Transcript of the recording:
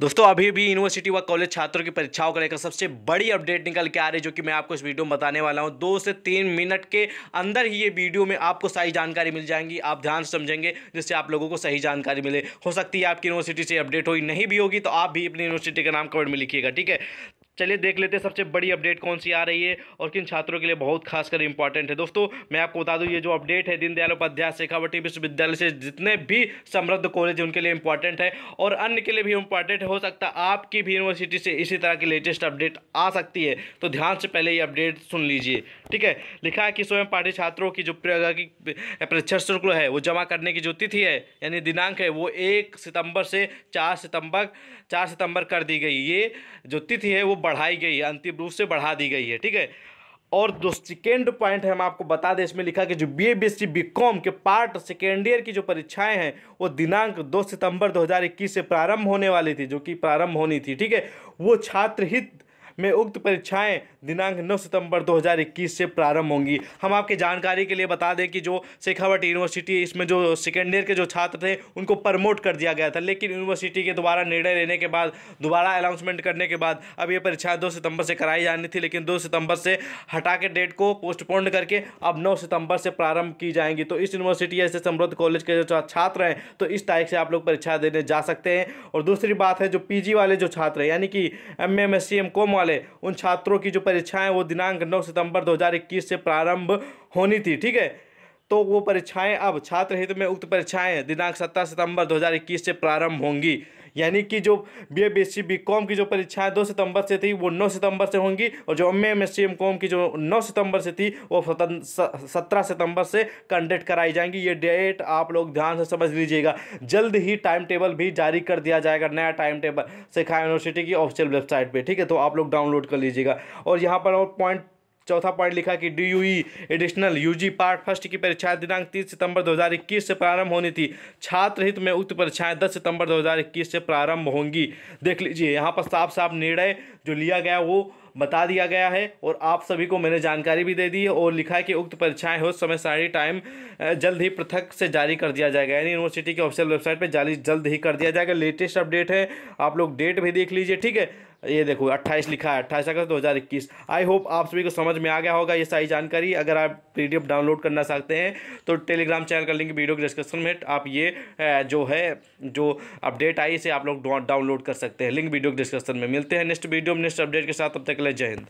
दोस्तों अभी भी यूनिवर्सिटी व कॉलेज छात्रों की परीक्षाओं को लेकर सबसे बड़ी अपडेट निकल के आ रही है जो कि मैं आपको इस वीडियो में बताने वाला हूँ दो से तीन मिनट के अंदर ही ये वीडियो में आपको सारी जानकारी मिल जाएंगी आप ध्यान से समझेंगे जिससे आप लोगों को सही जानकारी मिले हो सकती है आपकी यूनिवर्सिटी से अपडेट हुई नहीं भी होगी तो आप भी अपनी यूनिवर्सिटी का नाम कमेंट में लिखिएगा ठीक है चलिए देख लेते हैं सबसे बड़ी अपडेट कौन सी आ रही है और किन छात्रों के लिए बहुत खासकर इंपॉर्टेंट है दोस्तों मैं आपको बता दूँ ये जो अपडेट है दीनदयाल उपाध्याय शेखावटी विश्वविद्यालय से जितने भी समृद्ध कॉलेज उनके लिए इंपॉर्टेंट है और अन्य के लिए भी इंपॉर्टेंट हो सकता है आपकी भी यूनिवर्सिटी से इसी तरह की लेटेस्ट अपडेट आ सकती है तो ध्यान से पहले ये अपडेट सुन लीजिए ठीक है लिखा है कि स्वयं पाठी छात्रों की जो प्रायोगिक परीक्षा शुल्क है वो जमा करने की जो तिथि है यानी दिनांक है वो एक सितंबर से चार सितंबर चार सितंबर कर दी गई ये जो तिथि है वो बढ़ाई गई है अंतिम रूप से बढ़ा दी गई है ठीक है और दो सेकेंड पॉइंट है हम आपको बता दें इसमें लिखा कि जो B A B S C B com के पार्ट सेकेंड ईयर की जो परीक्षाएं हैं वो दिनांक 2 सितंबर 2021 से प्रारंभ होने वाली थी जो कि प्रारंभ होनी थी ठीक है वो छात्र हित में उक्त परीक्षाएं दिनांक 9 सितंबर 2021 से प्रारंभ होंगी हम आपके जानकारी के लिए बता दें कि जो शेखावट यूनिवर्सिटी इसमें जो सेकेंड ईयर के जो छात्र थे उनको प्रमोट कर दिया गया था लेकिन यूनिवर्सिटी के द्वारा निर्णय लेने के बाद दोबारा अनाउंसमेंट करने के बाद अब ये परीक्षाएँ दो सितंबर से कराई जानी थी लेकिन दो सितंबर से हटा के डेट को पोस्टपोन करके अब नौ सितंबर से प्रारंभ की जाएंगी तो इस यूनिवर्सिटी ऐसे समृद्ध कॉलेज के जो छात्र हैं तो इस तारीख से आप लोग परीक्षा देने जा सकते हैं और दूसरी बात है जो पीजी वाले जो छात्र हैं यानी कि M M S C M com वाले उन छात्रों की जो परीक्षाएं वो दिनांक 9 सितंबर 2021 से प्रारंभ होनी थी ठीक है तो वो परीक्षाएं अब छात्र हित में उक्त परीक्षाएं दिनांक 17 सितंबर 2021 से प्रारंभ होंगी यानी कि जो B A B S C B com की जो परीक्षाएं दो सितंबर से थी वो नौ सितंबर से होंगी और जो M M S C M com की जो नौ सितंबर से थी वो सत्रह सितंबर से कंडक्ट कराई जाएंगी ये डेट आप लोग ध्यान से समझ लीजिएगा जल्द ही टाइम टेबल भी जारी कर दिया जाएगा नया टाइम टेबल शिखा यूनिवर्सिटी की ऑफिशियल वेबसाइट पर ठीक है तो आप लोग डाउनलोड कर लीजिएगा और यहाँ पर और पॉइंट चौथा पॉइंट लिखा कि D U E additional U part first की परीक्षाएं दिनांक तीस सितंबर 2021 से प्रारंभ होनी थी छात्र हित में उक्त परीक्षाएं 10 सितंबर 2021 से प्रारंभ होंगी देख लीजिए यहाँ पर साफ साफ निर्णय जो लिया गया वो बता दिया गया है और आप सभी को मैंने जानकारी भी दे दी है और लिखा है कि उक्त परीक्षाएं हो समय सारी टाइम जल्द ही पृथक से जारी कर दिया जाएगा यानी यूनिवर्सिटी की ऑफिशियल वेबसाइट पर जारी जल्द ही कर दिया जाएगा लेटेस्ट अपडेट है आप लोग डेट भी देख लीजिए ठीक है ये देखो अट्ठाईस लिखा है अट्ठाईस अगस्त दो हज़ार इक्कीस आई होप आप सभी को समझ में आ गया होगा ये सारी जानकारी अगर आप पी डाउनलोड करना चाहते हैं तो टेलीग्राम चैनल का लिंक वीडियो के डिस्क्रिप्शन में आप ये जो है जो अपडेट आई इसे आप लोग डाउनलोड कर सकते हैं लिंक वीडियो के डिस्क्रिप्शन में मिलते हैं नेक्स्ट वीडियो में नेक्स्ट अपडेट के साथ तब तक के लिए जय हिंद